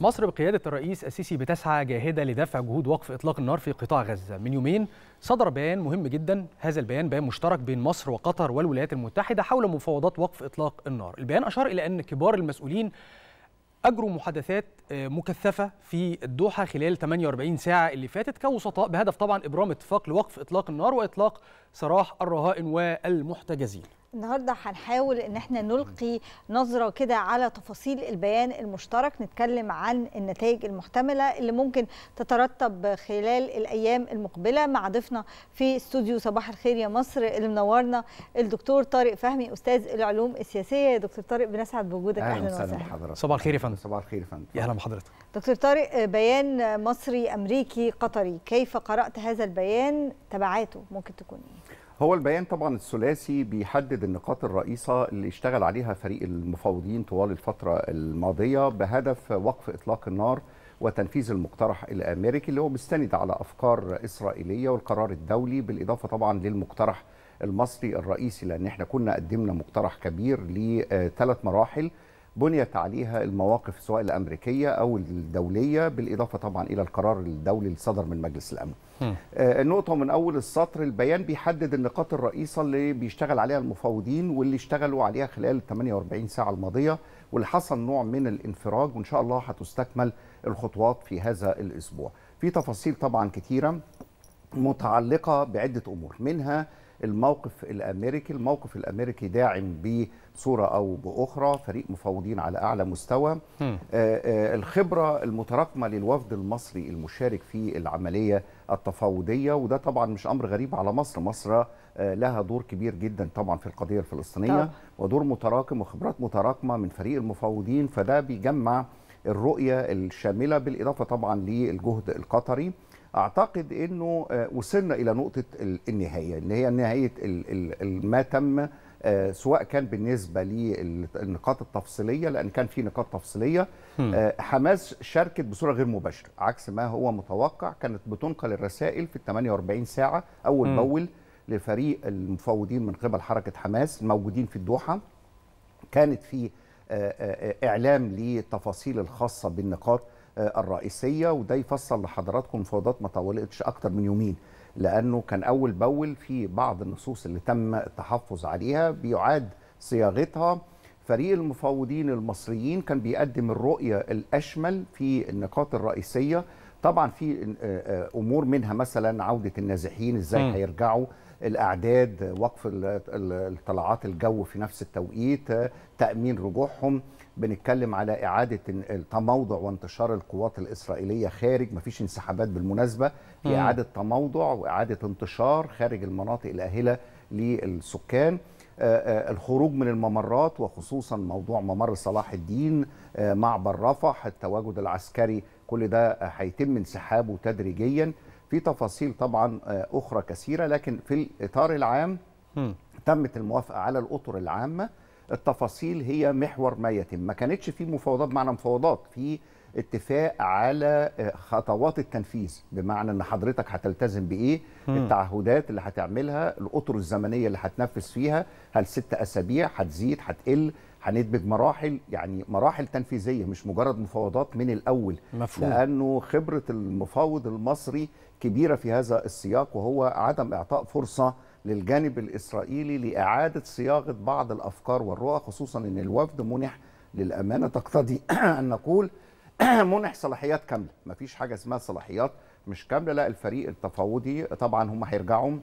مصر بقيادة الرئيس السيسي بتسعى جاهدة لدفع جهود وقف إطلاق النار في قطاع غزة من يومين صدر بيان مهم جدا هذا البيان بيان مشترك بين مصر وقطر والولايات المتحدة حول مفاوضات وقف إطلاق النار البيان أشار إلى أن كبار المسؤولين أجروا محادثات آه، مكثفة في الدوحة خلال 48 ساعة اللي فاتت كوسطاء بهدف طبعا إبرام اتفاق لوقف إطلاق النار وإطلاق سراح الرهائن والمحتجزين النهارده هنحاول ان احنا نلقي نظره كده على تفاصيل البيان المشترك نتكلم عن النتائج المحتمله اللي ممكن تترتب خلال الايام المقبله مع ضيفنا في استوديو صباح الخير يا مصر اللي منورنا الدكتور طارق فهمي استاذ العلوم السياسيه يا دكتور طارق بنسعد بوجودك اهلا وسهلا صباح الخير يا فندم صباح الخير يا فندم اهلا بحضرتك دكتور طارق بيان مصري امريكي قطري كيف قرات هذا البيان تبعاته ممكن تكون ايه هو البيان طبعا الثلاثي بيحدد النقاط الرئيسة اللي اشتغل عليها فريق المفاوضين طوال الفترة الماضية بهدف وقف إطلاق النار وتنفيذ المقترح الأمريكي اللي هو مستند على أفكار إسرائيلية والقرار الدولي بالإضافة طبعا للمقترح المصري الرئيسي لأن احنا كنا قدمنا مقترح كبير لثلاث مراحل بنيت عليها المواقف سواء الامريكيه او الدوليه بالاضافه طبعا الى القرار الدولي الصدر من مجلس الامن. آه، النقطه من اول السطر البيان بيحدد النقاط الرئيسه اللي بيشتغل عليها المفاوضين واللي اشتغلوا عليها خلال 48 ساعه الماضيه واللي حصل نوع من الانفراج وان شاء الله هتستكمل الخطوات في هذا الاسبوع. في تفاصيل طبعا كثيره متعلقه بعده امور منها الموقف الامريكي، الموقف الامريكي داعم بصوره او باخرى فريق مفاوضين على اعلى مستوى. آه آه الخبره المتراكمه للوفد المصري المشارك في العمليه التفاوضيه وده طبعا مش امر غريب على مصر، مصر آه، لها دور كبير جدا طبعا في القضيه الفلسطينيه طبعا. ودور متراكم وخبرات متراكمه من فريق المفاوضين فده بيجمع الرؤيه الشامله بالاضافه طبعا للجهد القطري اعتقد انه آه، وصلنا الى نقطه النهايه ان هي نهايه ما تم آه، سواء كان بالنسبه للنقاط التفصيليه لان كان في نقاط تفصيليه آه، حماس شاركت بصوره غير مباشره عكس ما هو متوقع كانت بتنقل الرسائل في ال 48 ساعه اول باول لفريق المفاوضين من قبل حركه حماس الموجودين في الدوحه كانت في اعلام للتفاصيل الخاصه بالنقاط آه، الرئيسيه وده يفصل لحضراتكم مفاوضات ما طولتش اكتر من يومين لانه كان اول باول في بعض النصوص اللي تم التحفظ عليها بيعاد صياغتها فريق المفاوضين المصريين كان بيقدم الرؤيه الاشمل في النقاط الرئيسيه طبعا في آه، آه، امور منها مثلا عوده النازحين ازاي هيرجعوا الاعداد وقف الطلعات الجو في نفس التوقيت تامين رجوعهم بنتكلم على إعادة التموضع وانتشار القوات الإسرائيلية خارج ما فيش انسحابات بالمناسبة هي إعادة تموضع وإعادة انتشار خارج المناطق الأهلة للسكان آه، آه، الخروج من الممرات وخصوصا موضوع ممر صلاح الدين آه، معبر رفح التواجد العسكري كل ده هيتم انسحابه تدريجيا في تفاصيل طبعا أخرى كثيرة لكن في الإطار العام تمت الموافقة على الأطر العامة التفاصيل هي محور ما يتم ما كانتش في مفاوضات معنى مفاوضات في اتفاق على آه، خطوات التنفيذ بمعنى ان حضرتك هتلتزم بايه م. التعهدات اللي هتعملها الاطر الزمنيه اللي هتنفذ فيها هل ست اسابيع هتزيد هتقل هندمج مراحل يعني مراحل تنفيذيه مش مجرد مفاوضات من الاول مفهوم. لانه خبره المفاوض المصري كبيره في هذا السياق وهو عدم اعطاء فرصه للجانب الإسرائيلي لإعادة صياغة بعض الأفكار والرؤى خصوصا أن الوفد منح للأمانة تقتضي أن نقول منح صلاحيات كاملة مفيش حاجة اسمها صلاحيات مش كاملة لا الفريق التفاوضي طبعا هم هيرجعوا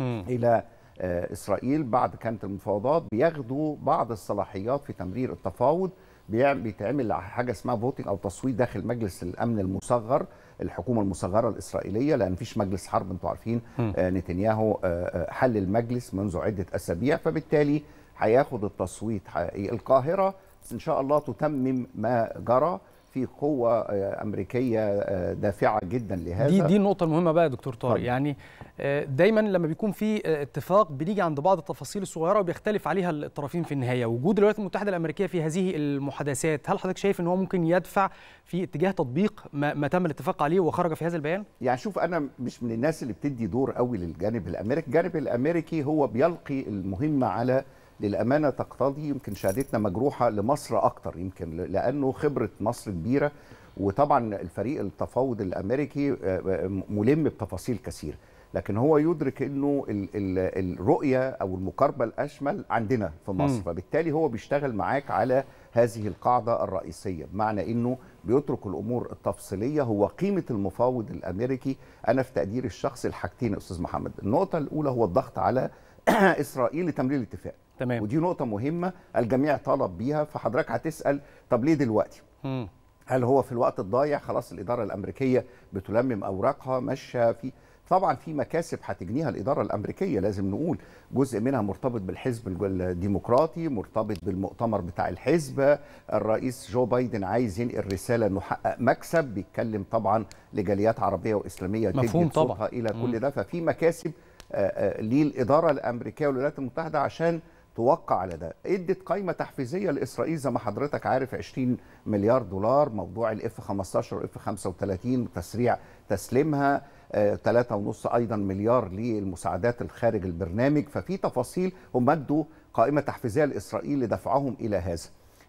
إلى آه، إسرائيل بعد كانت المفاوضات بياخدوا بعض الصلاحيات في تمرير التفاوض بيتعمل حاجه اسمها فوتنج او تصويت داخل مجلس الامن المصغر الحكومه المصغره الاسرائيليه لان مفيش مجلس حرب انتوا عارفين آه نتنياهو آه،, آه حل المجلس منذ عده اسابيع فبالتالي هياخد التصويت القاهره ان شاء الله تتمم ما جرى في قوة آه، أمريكية آه، دافعة جدا لهذا دي دي النقطة المهمة بقى يا دكتور طارق يعني آه، دايما لما بيكون في اتفاق بنيجي عند بعض التفاصيل الصغيرة وبيختلف عليها الطرفين في النهاية وجود الولايات المتحدة الأمريكية في هذه المحادثات هل حضرتك شايف أن هو ممكن يدفع في اتجاه تطبيق ما, ما تم الاتفاق عليه وخرج في هذا البيان؟ يعني شوف أنا مش من الناس اللي بتدي دور قوي للجانب الأمريكي الجانب الأمريكي هو بيلقي المهمة على للامانه تقتضي يمكن شهادتنا مجروحه لمصر اكتر يمكن لانه خبره مصر كبيره وطبعا الفريق التفاوض الامريكي آه، آه، ملم بتفاصيل كثيره لكن هو يدرك انه الرؤيه او المقاربه الاشمل عندنا في مصر م. فبالتالي هو بيشتغل معاك على هذه القاعدة الرئيسية بمعنى أنه بيترك الأمور التفصيلية هو قيمة المفاوض الأمريكي أنا في تقدير الشخص الحاجتين يا أستاذ محمد النقطة الأولى هو الضغط على إسرائيل لتمرير الاتفاق تمام. ودي نقطة مهمة الجميع طلب بيها فحضرتك هتسأل طب ليه دلوقتي؟ م. هل هو في الوقت الضايع خلاص الإدارة الأمريكية بتلمم أوراقها ماشية في طبعا في مكاسب هتجنيها الاداره الامريكيه لازم نقول جزء منها مرتبط بالحزب الديمقراطي مرتبط بالمؤتمر بتاع الحزب الرئيس جو بايدن عايز ينقل رساله انه حقق مكسب بيتكلم طبعا لجاليات عربيه واسلاميه مفهوم طبعا الى كل ده ففي مكاسب آه، آه، للاداره الامريكيه والولايات المتحده عشان توقع على ده ادت قائمه تحفيزيه لاسرائيل زي ما حضرتك عارف 20 مليار دولار موضوع الاف 15 والاف 35 وتسريع تسليمها 3.5 ايضا مليار للمساعدات الخارج البرنامج ففي تفاصيل هم مدوا قائمه تحفيزيه لاسرائيل لدفعهم الى هذا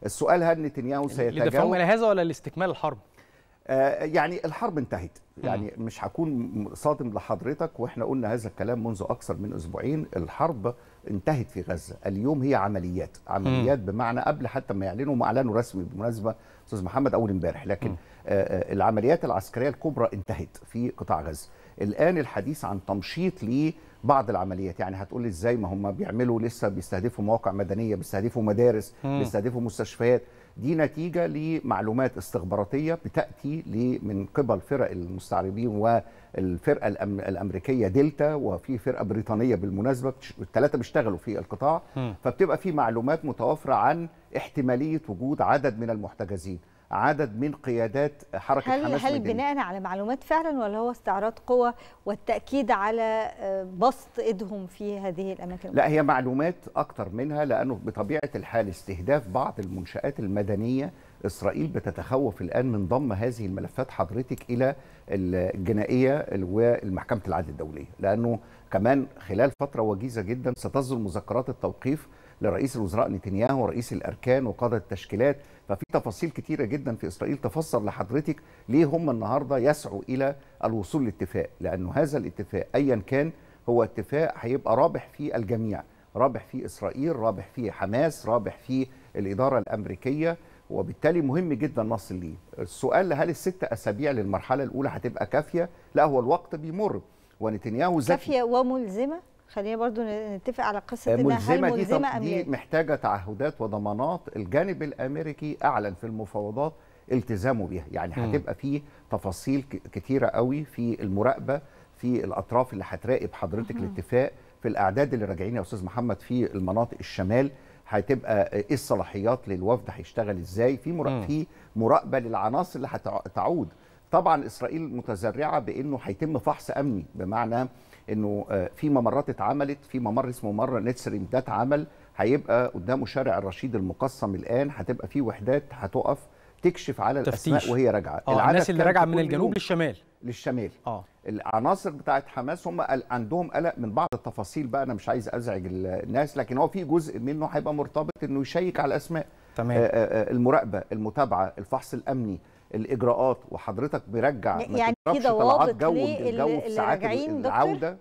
السؤال هل نتنياهو سيتجاوب لدفعهم الى هذا ولا لاستكمال الحرب آه، يعني الحرب انتهت يعني مش هكون صادم لحضرتك واحنا قلنا هذا الكلام منذ اكثر من اسبوعين الحرب انتهت في غزه اليوم هي عمليات عمليات بمعنى قبل حتى ما يعلنوا ما اعلنوا رسمي بالمناسبه استاذ محمد اول امبارح لكن م. آه، آه، العمليات العسكريه الكبرى انتهت في قطاع غزه الان الحديث عن تمشيط لبعض العمليات يعني هتقول لي ازاي ما هم بيعملوا لسه بيستهدفوا مواقع مدنيه بيستهدفوا مدارس م. بيستهدفوا مستشفيات دي نتيجه لمعلومات استخباراتيه بتاتي من قبل فرق المستعربين والفرقه الأم الامريكيه دلتا وفي فرقه بريطانيه بالمناسبه الثلاثه بيشتغلوا في القطاع م. فبتبقى في معلومات متوافره عن احتماليه وجود عدد من المحتجزين عدد من قيادات حركه هل حماس هل بناء على معلومات فعلا ولا هو استعراض قوى والتاكيد على آه، بسط ايدهم في هذه الاماكن لا هي معلومات اكتر منها لانه بطبيعه الحال استهداف بعض المنشات المدنيه اسرائيل بتتخوف الان من ضم هذه الملفات حضرتك الى الجنائيه والمحكمه العدل الدوليه لانه كمان خلال فتره وجيزه جدا ستصدر مذكرات التوقيف لرئيس الوزراء نتنياهو ورئيس الاركان وقاده التشكيلات ففي تفاصيل كتيره جدا في اسرائيل تفسر لحضرتك ليه هم النهارده يسعوا الى الوصول لاتفاق لانه هذا الاتفاق ايا كان هو اتفاق هيبقى رابح فيه الجميع رابح فيه اسرائيل رابح فيه حماس رابح فيه الاداره الامريكيه وبالتالي مهم جدا نصل ليه السؤال هل الست اسابيع للمرحله الاولى هتبقى كافيه لا هو الوقت بيمر ونتنياهو ذكي كافيه وملزمه خلينا برضو نتفق على قصه انها هل ملزمه دي, دي محتاجه تعهدات وضمانات الجانب الامريكي اعلن في المفاوضات التزامه بها يعني هتبقى في تفاصيل كتيره قوي في المراقبه في الاطراف اللي هتراقب حضرتك الاتفاق في الاعداد اللي راجعين يا استاذ محمد في المناطق الشمال هتبقى ايه الصلاحيات للوفد هيشتغل ازاي في مراقبه للعناصر اللي هتعود طبعا اسرائيل متذرعه بانه هيتم فحص امني بمعنى انه آه، في ممرات اتعملت في ممر اسمه ممر نتسريم ده اتعمل هيبقى قدامه شارع الرشيد المقسم الان هتبقى فيه وحدات هتقف تكشف على تفتيش. الاسماء وهي راجعه آه، الناس اللي راجعه من الجنوب للشمال للشمال اه العناصر بتاعه حماس هم عندهم قلق من بعض التفاصيل بقى انا مش عايز ازعج الناس لكن هو في جزء منه هيبقى مرتبط انه يشيك على الاسماء تمام آآ آه، آآ المراقبه المتابعه الفحص الامني الاجراءات وحضرتك بيرجع يعني في ضوابط جو الجو في ساعات العوده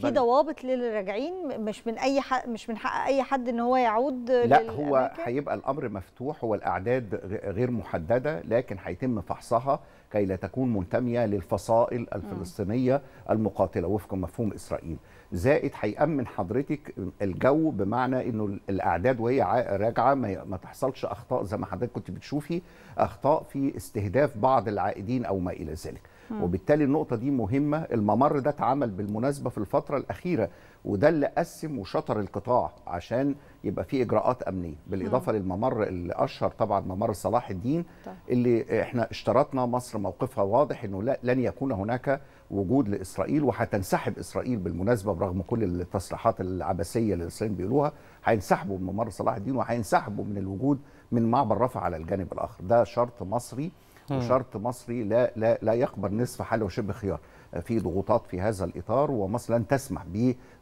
في ضوابط للي راجعين مش من اي حق مش من حق اي حد ان هو يعود لا هو هيبقى الامر مفتوح والاعداد غير محدده لكن هيتم فحصها كي لا تكون منتميه للفصائل الفلسطينيه المقاتله وفق مفهوم اسرائيل زائد هيأمن حضرتك الجو بمعنى انه الاعداد وهي راجعه ما تحصلش اخطاء زي ما حضرتك كنت بتشوفي اخطاء في استهداف بعض العائدين او ما الى ذلك وبالتالي النقطة دي مهمة الممر ده اتعمل بالمناسبة في الفترة الأخيرة وده اللي قسم وشطر القطاع عشان يبقى فيه إجراءات أمنية بالإضافة مم. للممر اللي أشهر طبعا ممر صلاح الدين طيب. اللي احنا اشترطنا مصر موقفها واضح أنه لن يكون هناك وجود لاسرائيل وهتنسحب اسرائيل بالمناسبه برغم كل التصريحات العبثيه اللي الاسرائيليين بيقولوها هينسحبوا من ممر صلاح الدين وهينسحبوا من الوجود من معبر رفح على الجانب الاخر ده شرط مصري وشرط مصري لا لا لا يقبل نصف حل وشبه خيار في ضغوطات في هذا الاطار ومصر لن تسمح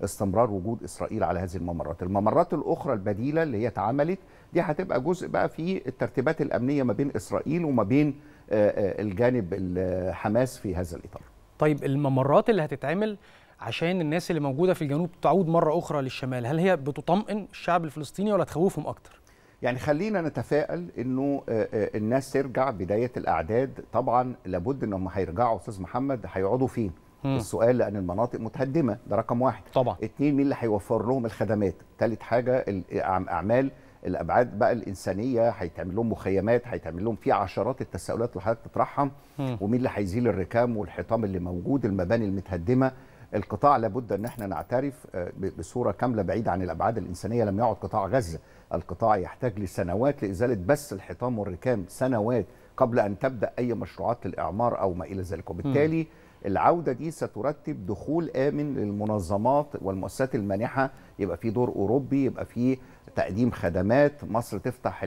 باستمرار وجود اسرائيل على هذه الممرات الممرات الاخرى البديله اللي هي اتعملت دي هتبقى جزء بقى في الترتيبات الامنيه ما بين اسرائيل وما بين آه، آه، الجانب حماس في هذا الاطار طيب الممرات اللي هتتعمل عشان الناس اللي موجوده في الجنوب تعود مره اخرى للشمال هل هي بتطمئن الشعب الفلسطيني ولا تخوفهم اكتر يعني خلينا نتفائل انه آه، آه، الناس ترجع بدايه الاعداد طبعا لابد انهم هيرجعوا استاذ محمد هيقعدوا فين السؤال لان المناطق متهدمه ده رقم واحد طبعا اتنين مين اللي هيوفر لهم الخدمات تالت حاجه الاعمال الابعاد بقى الانسانيه هيتعمل لهم مخيمات هيتعمل لهم في عشرات التساؤلات اللي حضرتك تطرحها ومين اللي هيزيل الركام والحطام اللي موجود المباني المتهدمه القطاع لابد ان احنا نعترف آه، بصوره كامله بعيد عن الابعاد الانسانيه لم يعد قطاع غزه القطاع يحتاج لسنوات لازاله بس الحطام والركام سنوات قبل ان تبدا اي مشروعات للاعمار او ما الى ذلك وبالتالي العودة دي سترتب دخول آمن للمنظمات والمؤسسات المانحة يبقى في دور أوروبي يبقى في تقديم خدمات مصر تفتح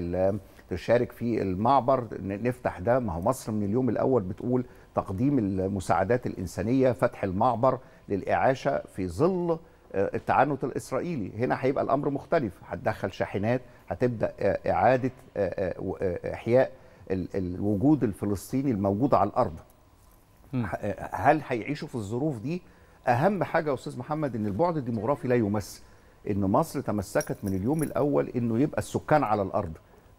تشارك في المعبر نفتح ده ما هو مصر من اليوم الاول بتقول تقديم المساعدات الانسانيه فتح المعبر للاعاشه في ظل آه، التعنت الاسرائيلي هنا هيبقى الامر مختلف هتدخل شاحنات هتبدا آه، اعاده آه، احياء الوجود الفلسطيني الموجود على الارض هل هيعيشوا في الظروف دي اهم حاجه يا استاذ محمد ان البعد الديموغرافي لا يمثل ان مصر تمسكت من اليوم الاول انه يبقى السكان على الارض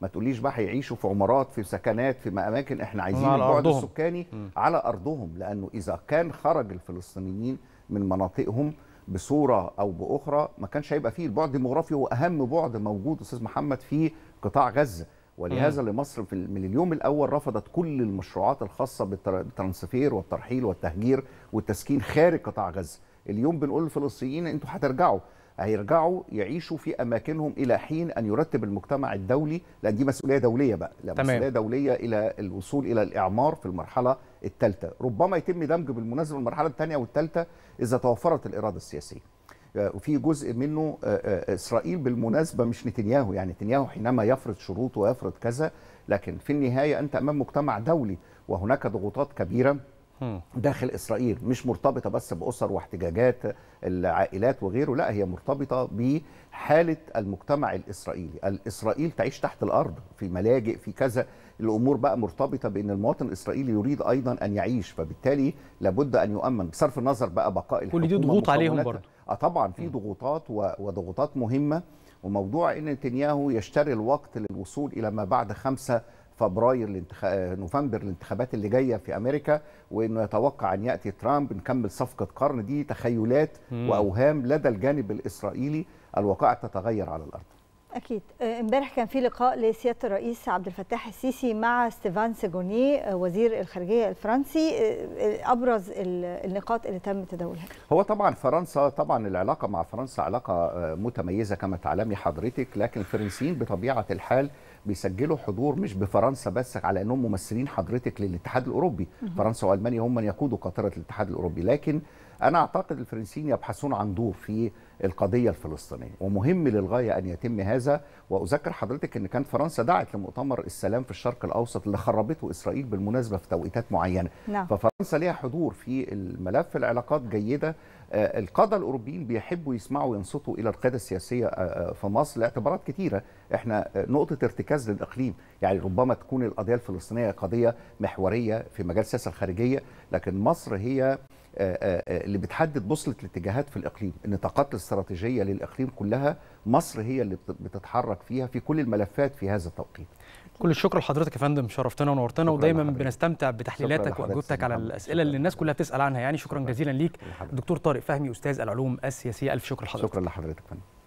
ما تقوليش بقى هيعيشوا في عمارات في سكنات في اماكن احنا عايزين البعد السكاني م. على ارضهم لانه اذا كان خرج الفلسطينيين من مناطقهم بصوره او باخرى ما كانش هيبقى فيه البعد الديموغرافي هو اهم بعد موجود استاذ محمد في قطاع غزه ولهذا لمصر في من اليوم الاول رفضت كل المشروعات الخاصه بالترانسفير والترحيل والتهجير والتسكين خارج قطاع غزه اليوم بنقول للفلسطينيين انتوا هترجعوا هيرجعوا يعيشوا في اماكنهم الى حين ان يرتب المجتمع الدولي لان دي مسؤوليه دوليه بقى لا تمام. مسؤوليه دوليه الى الوصول الى الاعمار في المرحله الثالثه ربما يتم دمج بالمناسبه المرحله الثانيه والثالثه اذا توفرت الاراده السياسيه آه، وفي جزء منه آه، آه، اسرائيل بالمناسبه مش نتنياهو يعني نتنياهو حينما يفرض شروط ويفرض كذا لكن في النهايه انت امام مجتمع دولي وهناك ضغوطات كبيره داخل اسرائيل مش مرتبطه بس باسر واحتجاجات العائلات وغيره لا هي مرتبطه بحاله المجتمع الاسرائيلي الاسرائيل تعيش تحت الارض في ملاجئ في كذا الامور بقى مرتبطه بان المواطن الاسرائيلي يريد ايضا ان يعيش فبالتالي لابد ان يؤمن بصرف النظر بقى بقاء الحكومه كل دي ضغوط عليهم برضه اه طبعا في ضغوطات وضغوطات مهمه وموضوع ان نتنياهو يشتري الوقت للوصول الى ما بعد 5 فبراير الانتخ... آه، نوفمبر الانتخابات اللي جايه في امريكا وانه يتوقع ان ياتي ترامب نكمل صفقه قرن دي تخيلات واوهام لدى الجانب الاسرائيلي الواقع تتغير على الارض اكيد آه، امبارح كان في لقاء لسياده الرئيس عبد الفتاح السيسي مع ستيفان سيجوني آه، وزير الخارجيه الفرنسي ابرز النقاط اللي تم تداولها هو طبعا فرنسا طبعا العلاقه مع فرنسا علاقه متميزه كما تعلمي حضرتك لكن الفرنسيين بطبيعه الحال بيسجلوا حضور مش بفرنسا بس على انهم ممثلين حضرتك للاتحاد الاوروبي فرنسا والمانيا هم من يقودوا قاطره الاتحاد الاوروبي لكن انا اعتقد الفرنسيين يبحثون عن دور في القضيه الفلسطينيه ومهم للغايه ان يتم هذا واذكر حضرتك ان كانت فرنسا دعت لمؤتمر السلام في الشرق الاوسط اللي خربته اسرائيل بالمناسبه في توقيتات معينه نعم. ففرنسا ليها حضور في الملف العلاقات جيده آه، القاده الاوروبيين بيحبوا يسمعوا وينصتوا الى القياده السياسيه آه، آه، في مصر لاعتبارات كثيره احنا نقطه ارتكاز للاقليم يعني ربما تكون القضيه الفلسطينيه قضيه محوريه في مجال السياسه الخارجيه لكن مصر هي آه، آه، آه، اللي بتحدد بوصله الاتجاهات في الاقليم النطاقات الاستراتيجيه للاقليم كلها مصر هي اللي بتتحرك فيها في كل الملفات في هذا التوقيت كل الشكر لحضرتك يا فندم شرفتنا ونورتنا ودايما بنستمتع بتحليلاتك واجوبتك على الاسئله اللي الناس كلها بتسال عنها يعني شكرا جزيلا ليك دكتور طارق فهمي استاذ العلوم السياسيه الف شكر لحضرتك شكرا لحضرتك فندم